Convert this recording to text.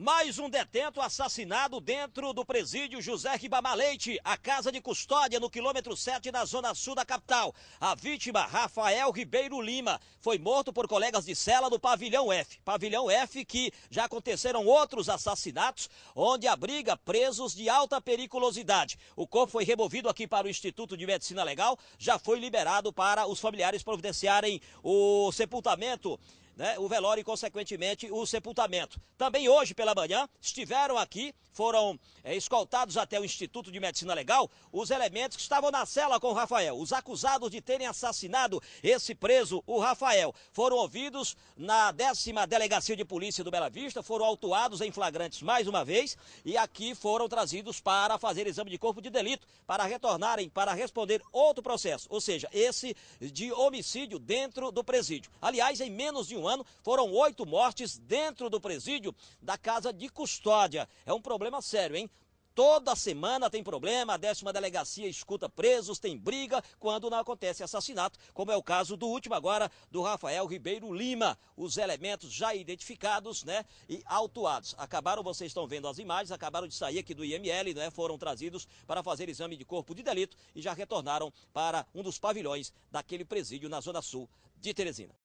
Mais um detento assassinado dentro do presídio José Ribamar Leite, a casa de custódia no quilômetro 7 na zona sul da capital. A vítima, Rafael Ribeiro Lima, foi morto por colegas de cela do pavilhão F. Pavilhão F que já aconteceram outros assassinatos, onde abriga presos de alta periculosidade. O corpo foi removido aqui para o Instituto de Medicina Legal, já foi liberado para os familiares providenciarem o sepultamento né, o velório e, consequentemente, o sepultamento. Também hoje pela manhã estiveram aqui, foram é, escoltados até o Instituto de Medicina Legal os elementos que estavam na cela com o Rafael, os acusados de terem assassinado esse preso, o Rafael. Foram ouvidos na décima delegacia de polícia do Bela Vista, foram autuados em flagrantes mais uma vez e aqui foram trazidos para fazer exame de corpo de delito, para retornarem para responder outro processo, ou seja, esse de homicídio dentro do presídio. Aliás, em menos de um ano, foram oito mortes dentro do presídio da casa de custódia. É um problema sério, hein? Toda semana tem problema, a décima delegacia escuta presos, tem briga quando não acontece assassinato, como é o caso do último agora, do Rafael Ribeiro Lima. Os elementos já identificados, né, e autuados. Acabaram, vocês estão vendo as imagens, acabaram de sair aqui do IML, né, foram trazidos para fazer exame de corpo de delito e já retornaram para um dos pavilhões daquele presídio na Zona Sul de Teresina.